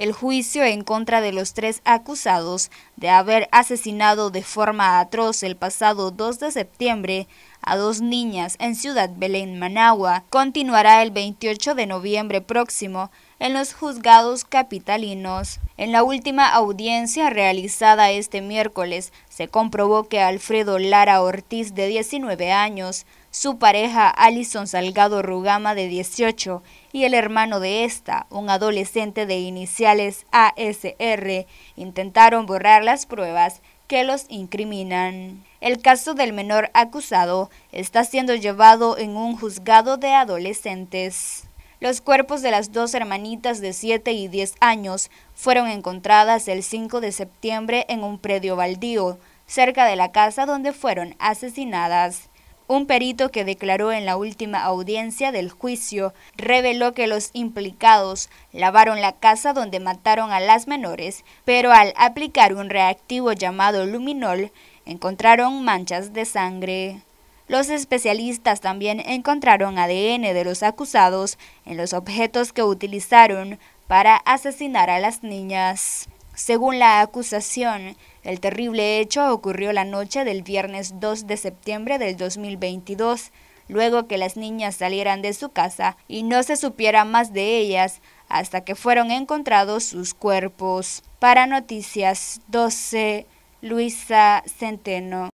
el juicio en contra de los tres acusados de haber asesinado de forma atroz el pasado 2 de septiembre a dos niñas en Ciudad Belén, Managua, continuará el 28 de noviembre próximo en los juzgados capitalinos. En la última audiencia realizada este miércoles, se comprobó que Alfredo Lara Ortiz, de 19 años, su pareja Alison Salgado Rugama, de 18, y el hermano de esta, un adolescente de iniciales ASR, intentaron borrar las pruebas que los incriminan. El caso del menor acusado está siendo llevado en un juzgado de adolescentes. Los cuerpos de las dos hermanitas de 7 y 10 años fueron encontradas el 5 de septiembre en un predio baldío, cerca de la casa donde fueron asesinadas. Un perito que declaró en la última audiencia del juicio reveló que los implicados lavaron la casa donde mataron a las menores, pero al aplicar un reactivo llamado luminol encontraron manchas de sangre. Los especialistas también encontraron ADN de los acusados en los objetos que utilizaron para asesinar a las niñas. Según la acusación, el terrible hecho ocurrió la noche del viernes 2 de septiembre del 2022, luego que las niñas salieran de su casa y no se supiera más de ellas hasta que fueron encontrados sus cuerpos. Para Noticias 12, Luisa Centeno.